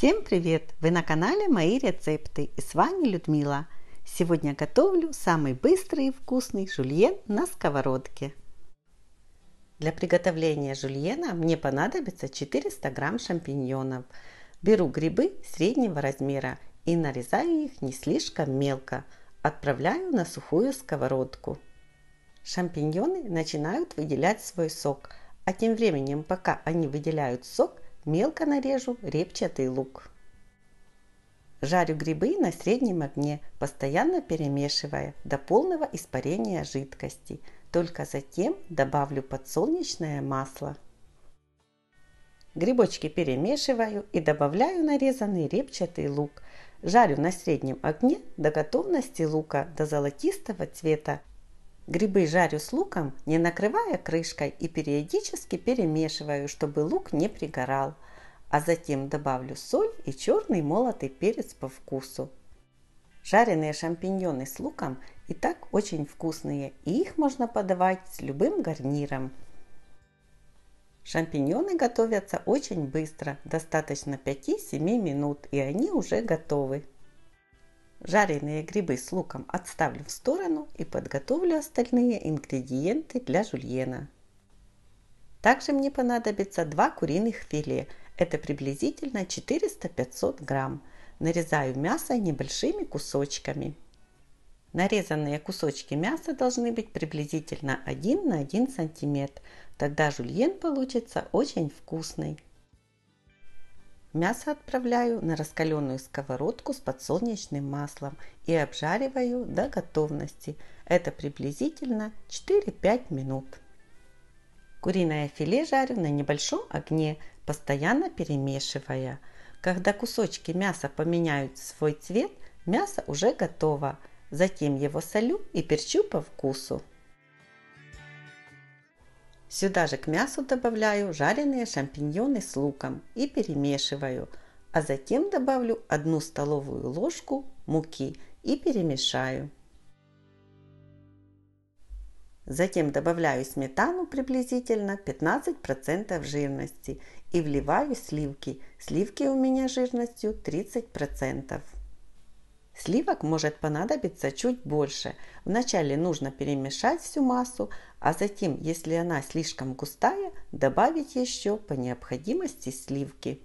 Всем привет! Вы на канале Мои рецепты и с вами Людмила. Сегодня готовлю самый быстрый и вкусный жульен на сковородке. Для приготовления жульена мне понадобится 400 грамм шампиньонов. Беру грибы среднего размера и нарезаю их не слишком мелко. Отправляю на сухую сковородку. Шампиньоны начинают выделять свой сок, а тем временем, пока они выделяют сок – Мелко нарежу репчатый лук. Жарю грибы на среднем огне, постоянно перемешивая до полного испарения жидкости. Только затем добавлю подсолнечное масло. Грибочки перемешиваю и добавляю нарезанный репчатый лук. Жарю на среднем огне до готовности лука до золотистого цвета Грибы жарю с луком, не накрывая крышкой и периодически перемешиваю, чтобы лук не пригорал. А затем добавлю соль и черный молотый перец по вкусу. Жареные шампиньоны с луком и так очень вкусные, и их можно подавать с любым гарниром. Шампиньоны готовятся очень быстро, достаточно 5-7 минут, и они уже готовы. Жареные грибы с луком отставлю в сторону и подготовлю остальные ингредиенты для жульена. Также мне понадобится два куриных филе, это приблизительно 400-500 грамм. Нарезаю мясо небольшими кусочками. Нарезанные кусочки мяса должны быть приблизительно 1 на 1 сантиметр, тогда жульен получится очень вкусный. Мясо отправляю на раскаленную сковородку с подсолнечным маслом и обжариваю до готовности. Это приблизительно 4-5 минут. Куриное филе жарю на небольшом огне, постоянно перемешивая. Когда кусочки мяса поменяют свой цвет, мясо уже готово. Затем его солю и перчу по вкусу. Сюда же к мясу добавляю жареные шампиньоны с луком и перемешиваю, а затем добавлю 1 столовую ложку муки и перемешаю. Затем добавляю сметану приблизительно 15% жирности и вливаю сливки. Сливки у меня жирностью 30%. Сливок может понадобиться чуть больше. Вначале нужно перемешать всю массу, а затем, если она слишком густая, добавить еще по необходимости сливки.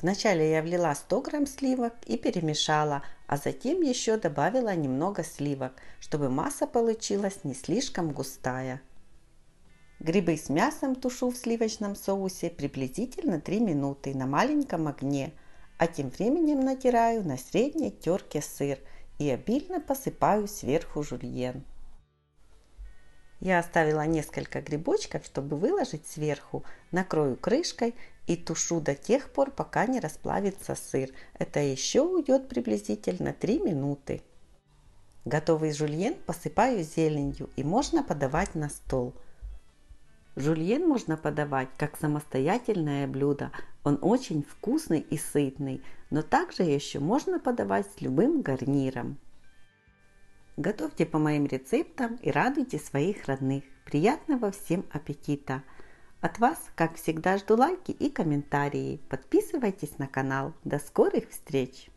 Вначале я влила 100 грамм сливок и перемешала, а затем еще добавила немного сливок, чтобы масса получилась не слишком густая. Грибы с мясом тушу в сливочном соусе приблизительно 3 минуты на маленьком огне – а тем временем натираю на средней терке сыр и обильно посыпаю сверху жульен. Я оставила несколько грибочков, чтобы выложить сверху, накрою крышкой и тушу до тех пор, пока не расплавится сыр. Это еще уйдет приблизительно 3 минуты. Готовый жульен посыпаю зеленью и можно подавать на стол – Жульен можно подавать как самостоятельное блюдо. Он очень вкусный и сытный, но также еще можно подавать с любым гарниром. Готовьте по моим рецептам и радуйте своих родных. Приятного всем аппетита! От вас, как всегда, жду лайки и комментарии. Подписывайтесь на канал. До скорых встреч!